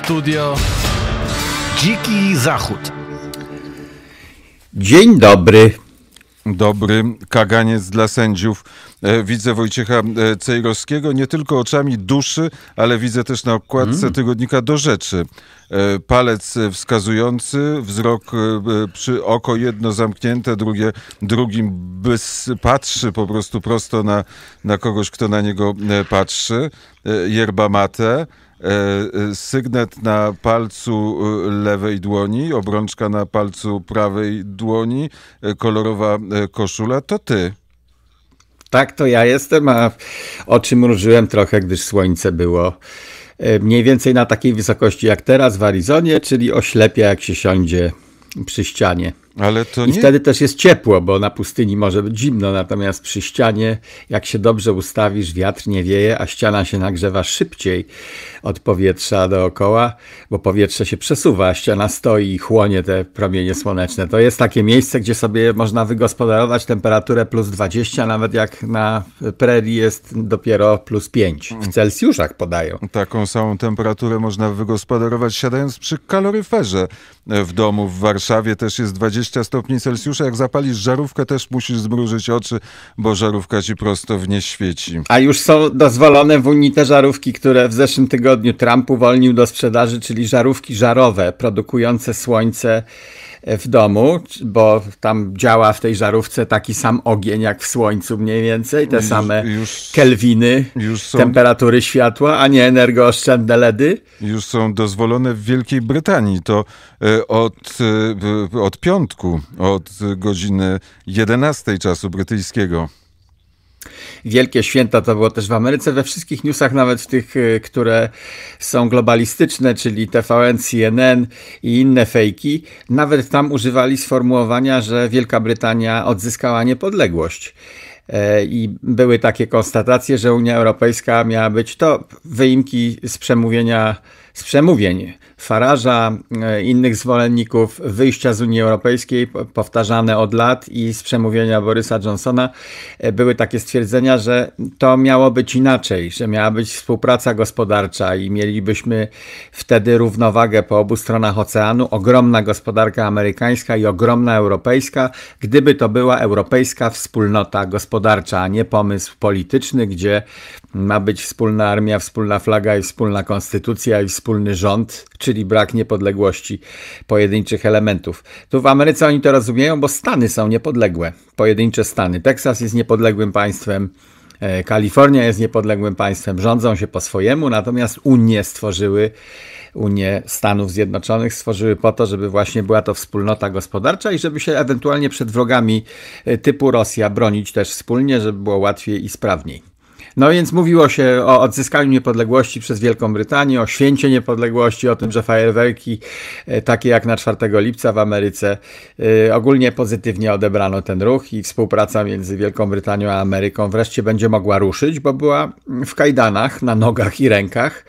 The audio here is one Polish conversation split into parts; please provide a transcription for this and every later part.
Studio. Dziki Zachód. Dzień dobry. Dobry kaganiec dla sędziów. E, widzę Wojciecha e, Cejrowskiego nie tylko oczami duszy, ale widzę też na okładce mm. tygodnika do rzeczy. E, palec wskazujący, wzrok przy oko jedno zamknięte, drugie drugim patrzy po prostu prosto na, na kogoś, kto na niego patrzy. Yerba mate E, e, sygnet na palcu e, lewej dłoni, obrączka na palcu prawej dłoni, kolorowa koszula, to ty. Tak, to ja jestem, a czym mrużyłem trochę, gdyż słońce było mniej więcej na takiej wysokości jak teraz w Arizonie, czyli oślepia jak się siądzie przy ścianie. Ale to I nie... wtedy też jest ciepło, bo na pustyni może być zimno, natomiast przy ścianie, jak się dobrze ustawisz, wiatr nie wieje, a ściana się nagrzewa szybciej od powietrza dookoła, bo powietrze się przesuwa, a ściana stoi i chłonie te promienie słoneczne. To jest takie miejsce, gdzie sobie można wygospodarować temperaturę plus 20, nawet jak na prerii jest dopiero plus 5. W Celsjuszach podają. Taką samą temperaturę można wygospodarować siadając przy kaloryferze w domu. W Warszawie też jest 20 20 stopni Celsjusza. Jak zapalisz żarówkę, też musisz zmrużyć oczy, bo żarówka ci prosto w nie świeci. A już są dozwolone w Unii te żarówki, które w zeszłym tygodniu Trump uwolnił do sprzedaży, czyli żarówki żarowe, produkujące słońce w domu, bo tam działa w tej żarówce taki sam ogień jak w słońcu mniej więcej, te już, same już, kelwiny, już są, temperatury światła, a nie energooszczędne LEDy. Już są dozwolone w Wielkiej Brytanii. To e, od, e, od piątku, od godziny 11 czasu brytyjskiego. Wielkie święta to było też w Ameryce. We wszystkich newsach, nawet w tych, y, które są globalistyczne, czyli TVN, CNN i inne fejki, nawet tam używali sformułowania, że Wielka Brytania odzyskała niepodległość e, i były takie konstatacje, że Unia Europejska miała być to wyimki z przemówienia z przemówień Faraża, e, innych zwolenników wyjścia z Unii Europejskiej, powtarzane od lat, i z przemówienia Borysa Johnsona e, były takie stwierdzenia, że to miało być inaczej, że miała być współpraca gospodarcza i mielibyśmy wtedy równowagę po obu stronach oceanu, ogromna gospodarka amerykańska i ogromna europejska, gdyby to była europejska wspólnota gospodarcza, a nie pomysł polityczny, gdzie ma być wspólna armia, wspólna flaga i wspólna konstytucja i wspólna wspólny rząd, czyli brak niepodległości pojedynczych elementów. Tu w Ameryce oni to rozumieją, bo Stany są niepodległe, pojedyncze Stany. Teksas jest niepodległym państwem. E, Kalifornia jest niepodległym państwem, rządzą się po swojemu, natomiast Unię stworzyły, Unię Stanów Zjednoczonych stworzyły po to, żeby właśnie była to wspólnota gospodarcza i żeby się ewentualnie przed wrogami e, typu Rosja bronić też wspólnie, żeby było łatwiej i sprawniej. No więc mówiło się o odzyskaniu niepodległości przez Wielką Brytanię, o święcie niepodległości, o tym, że fajerwerki e, takie jak na 4 lipca w Ameryce e, ogólnie pozytywnie odebrano ten ruch i współpraca między Wielką Brytanią a Ameryką wreszcie będzie mogła ruszyć, bo była w kajdanach na nogach i rękach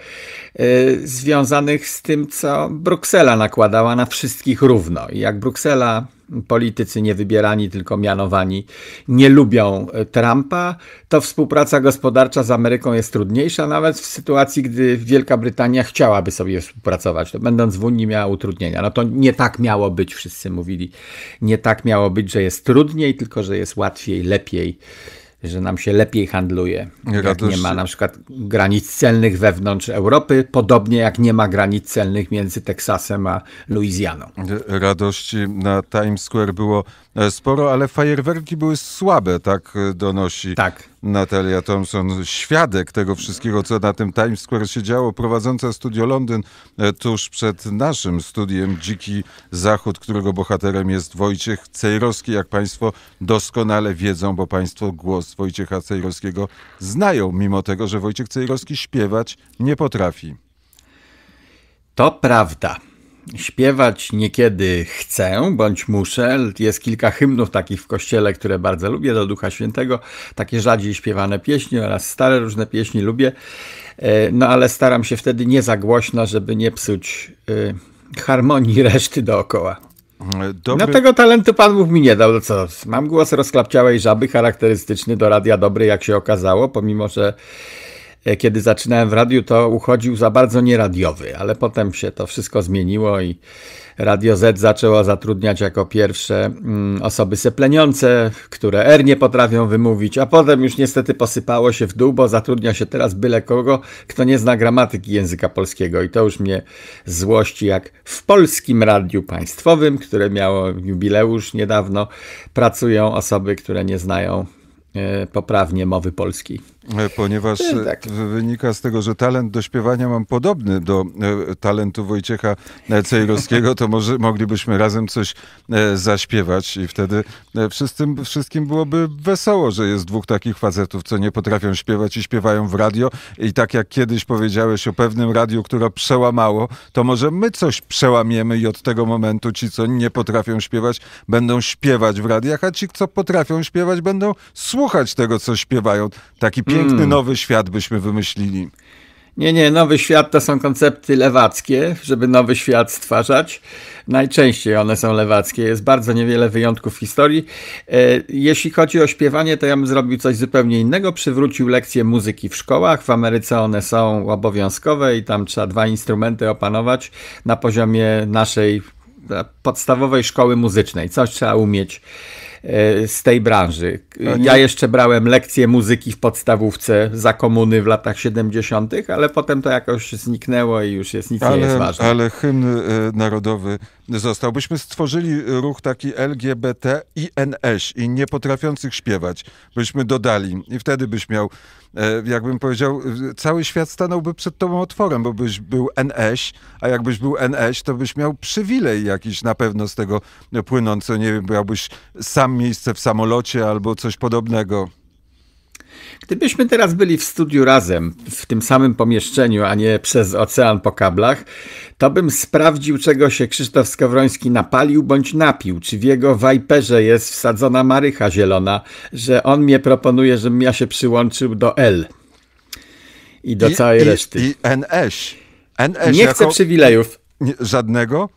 e, związanych z tym, co Bruksela nakładała na wszystkich równo. I jak Bruksela politycy niewybierani, tylko mianowani, nie lubią e, Trumpa, to współpraca gospodarcza z Ameryką jest trudniejsza, nawet w sytuacji, gdy Wielka Brytania chciałaby sobie współpracować, to będąc w Unii miała utrudnienia. No to nie tak miało być, wszyscy mówili. Nie tak miało być, że jest trudniej, tylko że jest łatwiej, lepiej że nam się lepiej handluje. Jak nie ma na przykład granic celnych wewnątrz Europy, podobnie jak nie ma granic celnych między Teksasem a Luizjaną. Radości na Times Square było e, sporo, ale fajerwerki były słabe, tak e, donosi tak. Natalia Thompson, świadek tego wszystkiego, co na tym Times Square się działo, prowadząca studio Londyn e, tuż przed naszym studiem Dziki Zachód, którego bohaterem jest Wojciech Cejrowski, jak Państwo doskonale wiedzą, bo Państwo głos Wojciecha Cejrowskiego znają, mimo tego, że Wojciech Cejrowski śpiewać nie potrafi. To prawda. Śpiewać niekiedy chcę bądź muszę. Jest kilka hymnów takich w kościele, które bardzo lubię do Ducha Świętego. Takie rzadziej śpiewane pieśni oraz stare różne pieśni lubię. E, no ale staram się wtedy nie za głośno, żeby nie psuć e, harmonii reszty dookoła. Dobry... No tego talentu Pan Bóg mi nie dał. No co, mam głos rozklapciałej żaby, charakterystyczny do radia dobry, jak się okazało, pomimo że E, kiedy zaczynałem w radiu, to uchodził za bardzo nieradiowy, ale potem się to wszystko zmieniło i Radio Z zaczęło zatrudniać jako pierwsze mm, osoby sepleniące, które R nie potrafią wymówić, a potem już niestety posypało się w dół, bo zatrudnia się teraz byle kogo, kto nie zna gramatyki języka polskiego i to już mnie złości, jak w polskim radiu państwowym, które miało jubileusz niedawno, pracują osoby, które nie znają e, poprawnie mowy polskiej. E, ponieważ e, e, tak. wynika z tego, że talent do śpiewania mam podobny do talentu Wojciecha Cejrowskiego, to może moglibyśmy razem coś zaśpiewać i wtedy wszystkim, wszystkim byłoby wesoło, że jest dwóch takich facetów, co nie potrafią śpiewać i śpiewają w radio i tak jak kiedyś powiedziałeś o pewnym radiu, które przełamało, to może my coś przełamiemy i od tego momentu ci, co nie potrafią śpiewać, będą śpiewać w radiach, a ci, co potrafią śpiewać, będą słuchać tego, co śpiewają. Taki piękny mm. nowy świat byśmy wymyślili. Nie, nie, nowy świat to są koncepty lewackie, żeby nowy świat stwarzać. Najczęściej one są lewackie, jest bardzo niewiele wyjątków w historii. E, jeśli chodzi o śpiewanie, to ja bym zrobił coś zupełnie innego. Przywrócił lekcje muzyki w szkołach. W Ameryce one są obowiązkowe i tam trzeba dwa instrumenty opanować na poziomie naszej e, podstawowej szkoły muzycznej. Coś trzeba umieć E, z tej branży. Mhm. Ja jeszcze brałem lekcje muzyki w podstawówce za komuny w latach 70., ale potem to jakoś zniknęło i już jest nic ale, nie jest ważne. Ale hymn e, narodowy został. Byśmy stworzyli ruch taki LGBT i NS i nie potrafiących śpiewać. Byśmy dodali i wtedy byś miał, e, jakbym powiedział, cały świat stanąłby przed tobą otworem, bo byś był NS, a jakbyś był NS, to byś miał przywilej jakiś na pewno z tego płynący. Nie wiem, miałbyś sam miejsce w samolocie albo coś podobnego. Gdybyśmy teraz byli w studiu razem, w tym samym pomieszczeniu, a nie przez ocean po kablach, to bym sprawdził, czego się Krzysztof Skowroński napalił bądź napił, czy w jego wajperze jest wsadzona marycha zielona, że on mnie proponuje, żebym ja się przyłączył do L i do I, całej i, reszty. I NS. NS. Nie jako... chcę przywilejów. Żadnego?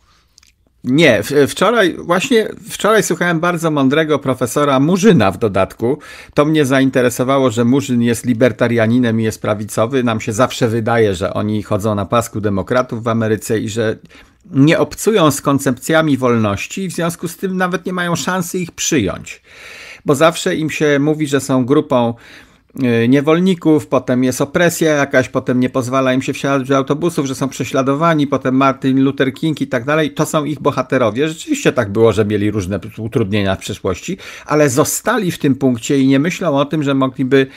Nie, wczoraj, właśnie wczoraj słuchałem bardzo mądrego profesora Murzyna w dodatku. To mnie zainteresowało, że Murzyn jest libertarianinem i jest prawicowy. Nam się zawsze wydaje, że oni chodzą na pasku demokratów w Ameryce i że nie obcują z koncepcjami wolności i w związku z tym nawet nie mają szansy ich przyjąć. Bo zawsze im się mówi, że są grupą E, niewolników, potem jest opresja jakaś, potem nie pozwala im się wsiadać do autobusów, że są prześladowani, potem Martin Luther King i tak dalej. To są ich bohaterowie. Rzeczywiście tak było, że mieli różne utrudnienia w przeszłości, ale zostali w tym punkcie i nie myślą o tym, że mogliby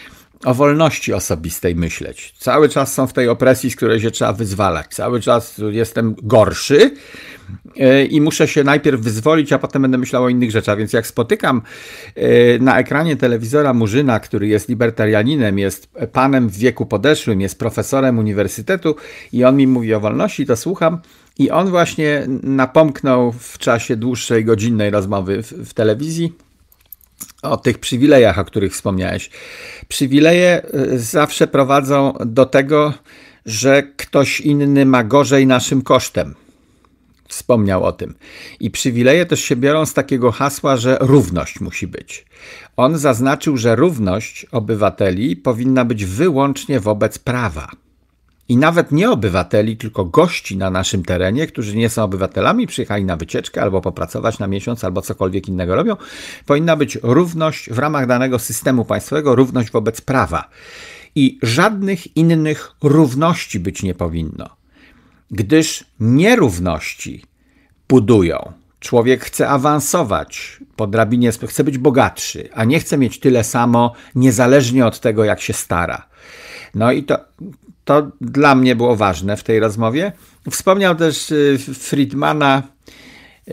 o wolności osobistej myśleć. Cały czas są w tej opresji, z której się trzeba wyzwalać. Cały czas jestem gorszy e, i muszę się najpierw wyzwolić, a potem będę myślał o innych rzeczach. Więc jak spotykam e, na ekranie telewizora Murzyna, który jest libertarianinem, jest panem w wieku podeszłym, jest profesorem uniwersytetu i on mi mówi o wolności, to słucham. I on właśnie napomknął w czasie dłuższej godzinnej rozmowy w, w telewizji o tych przywilejach, o których wspomniałeś. Przywileje y, zawsze prowadzą do tego, że ktoś inny ma gorzej naszym kosztem. Wspomniał o tym. I przywileje też się biorą z takiego hasła, że równość musi być. On zaznaczył, że równość obywateli powinna być wyłącznie wobec prawa i nawet nie obywateli, tylko gości na naszym terenie, którzy nie są obywatelami, przyjechali na wycieczkę albo popracować na miesiąc, albo cokolwiek innego robią, powinna być równość w ramach danego systemu państwowego, równość wobec prawa. I żadnych innych równości być nie powinno, gdyż nierówności budują. Człowiek chce awansować po drabinie, chce być bogatszy, a nie chce mieć tyle samo, niezależnie od tego, jak się stara. No i to to dla mnie było ważne w tej rozmowie. Wspomniał też y, Friedmana, y,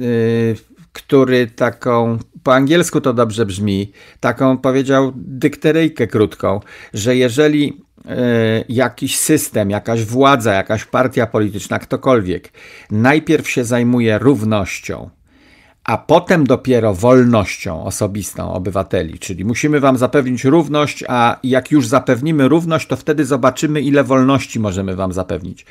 y, który taką, po angielsku to dobrze brzmi, taką powiedział dykterejkę krótką, że jeżeli jakiś system, jakaś władza, jakaś partia polityczna, ktokolwiek, najpierw się zajmuje równością, a potem dopiero wolnością osobistą obywateli. Czyli musimy Wam zapewnić równość, a jak już zapewnimy równość, to wtedy zobaczymy, ile wolności możemy Wam zapewnić.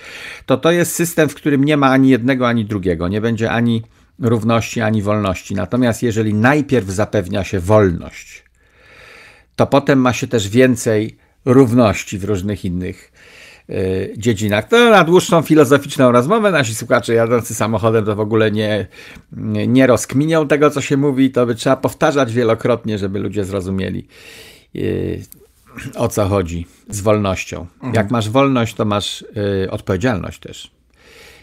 To to jest system, w którym nie ma ani jednego, ani drugiego. Nie będzie ani równości, ani wolności. Natomiast jeżeli najpierw zapewnia się wolność, to potem ma się też więcej równości w różnych innych Y, dziedzinach. To na dłuższą filozoficzną rozmowę nasi słuchacze jadący samochodem to w ogóle nie, nie rozkminią tego, co się mówi. To by trzeba powtarzać wielokrotnie, żeby ludzie zrozumieli y, o co chodzi z wolnością. Mhm. Jak masz wolność, to masz y, odpowiedzialność też.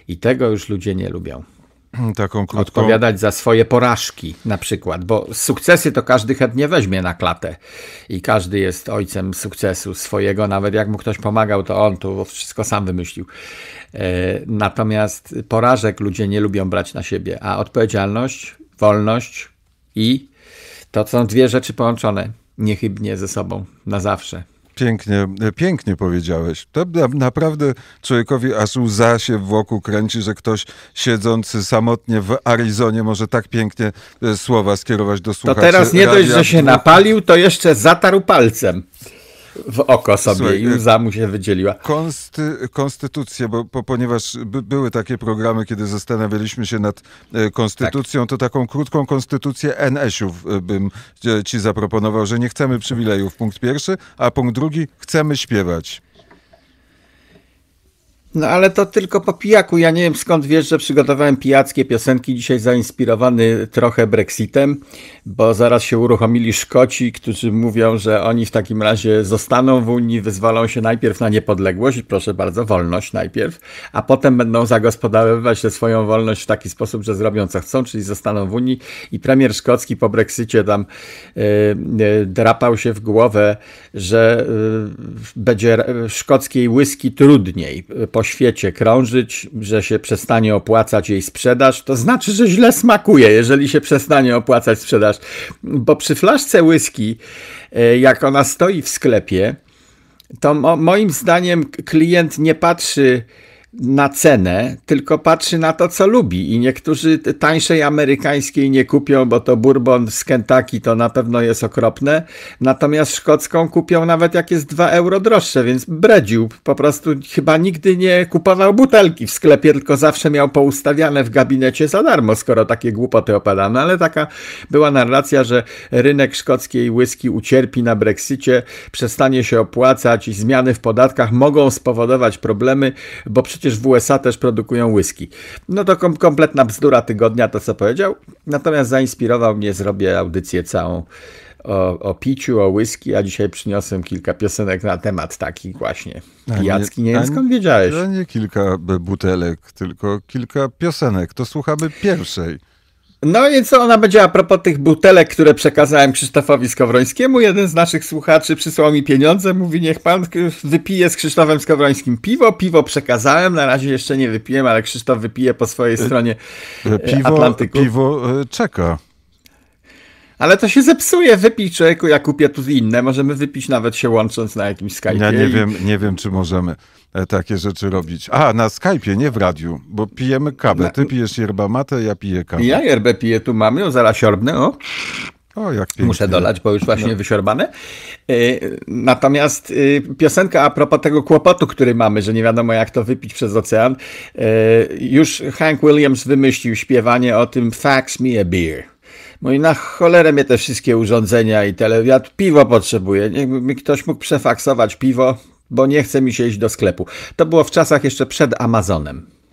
I tego już ludzie nie lubią taką krótką... Odpowiadać za swoje porażki na przykład, bo sukcesy to każdy chętnie weźmie na klatę i każdy jest ojcem sukcesu swojego, nawet jak mu ktoś pomagał, to on tu wszystko sam wymyślił. E, natomiast porażek ludzie nie lubią brać na siebie, a odpowiedzialność, wolność i to są dwie rzeczy połączone niechybnie ze sobą na zawsze. Pięknie, e, pięknie powiedziałeś. To naprawdę człowiekowi aż łza się wokół kręci, że ktoś siedzący samotnie w Arizonie może tak pięknie e, słowa skierować do słuchaczy. To teraz nie dość, że się napalił, to jeszcze zatarł palcem w oko sobie Słuchaj, i e, łza mu się wydzieliła. Konsty, konstytucja, bo, bo ponieważ e, by, były takie programy, kiedy zastanawialiśmy się nad e, konstytucją, tak. to taką krótką konstytucję NS-ów bym ci zaproponował, że nie chcemy przywilejów, punkt pierwszy, a punkt drugi, chcemy śpiewać. No ale to tylko po pijaku. Ja nie wiem skąd wiesz, że przygotowałem pijackie piosenki dzisiaj zainspirowany trochę Brexitem, bo zaraz się uruchomili Szkoci, którzy mówią, że oni w takim razie zostaną w Unii, wyzwalą się najpierw na niepodległość, proszę bardzo, wolność najpierw, a potem będą zagospodarowywać tę swoją wolność w taki sposób, że zrobią co chcą, czyli zostaną w Unii i premier szkocki po Brexicie tam yy, drapał się w głowę, że yy, będzie szkockiej whisky trudniej po świecie krążyć, że się przestanie opłacać jej sprzedaż, to znaczy, że źle smakuje, jeżeli się przestanie opłacać sprzedaż. Bo przy flaszce whisky, e, jak ona stoi w sklepie, to mo moim zdaniem klient nie patrzy na cenę, tylko patrzy na to, co lubi. I niektórzy tańszej amerykańskiej nie kupią, bo to bourbon z Kentucky to na pewno jest okropne. Natomiast szkocką kupią nawet jak jest 2 euro droższe, więc bredził. Po prostu chyba nigdy nie kupował butelki w sklepie, tylko zawsze miał poustawiane w gabinecie za darmo, skoro takie głupoty opadano. Ale taka była narracja, że rynek szkockiej whisky ucierpi na Brexicie, przestanie się opłacać i zmiany w podatkach mogą spowodować problemy, bo przecież przecież w USA też produkują whisky. No to kom kompletna bzdura tygodnia, to co powiedział. Natomiast zainspirował mnie, zrobię audycję całą o, o piciu, o whisky, a dzisiaj przyniosłem kilka piosenek na temat takich właśnie. Pijacki, nie, nie wiem skąd wiedziałeś. Nie kilka butelek, tylko kilka piosenek. To słuchamy pierwszej. No i co ona będzie a propos tych butelek, które przekazałem Krzysztofowi Skowrońskiemu? Jeden z naszych słuchaczy przysłał mi pieniądze, mówi niech pan wypije z Krzysztofem Skowrońskim piwo. Piwo przekazałem, na razie jeszcze nie wypiłem, ale Krzysztof wypije po swojej y, stronie y, y, piwo, Atlantyku. Piwo czeka. Ale to się zepsuje, wypij człowieku, ja kupię tu inne, możemy wypić nawet się łącząc na jakimś Skype'ie. Ja nie, i... wiem, nie wiem, czy możemy e, takie rzeczy robić. A, na Skype'ie, nie w radiu, bo pijemy kawę. Ty pijesz yerba mate, ja piję kawę. Ja yerbę piję, tu mamy, o, zaraz siorbnę, o. O, jak pięknie. Muszę dolać, bo już właśnie no. wysiorbane. E, natomiast e, piosenka a propos tego kłopotu, który mamy, że nie wiadomo jak to wypić przez ocean. Już Hank Williams wymyślił śpiewanie o tym Fax me a beer. No i na cholerę mnie te wszystkie urządzenia i tele... Ja piwo potrzebuję. Niech mi ktoś mógł przefaksować piwo, bo nie chce mi się iść do sklepu. To było w czasach jeszcze przed Amazonem.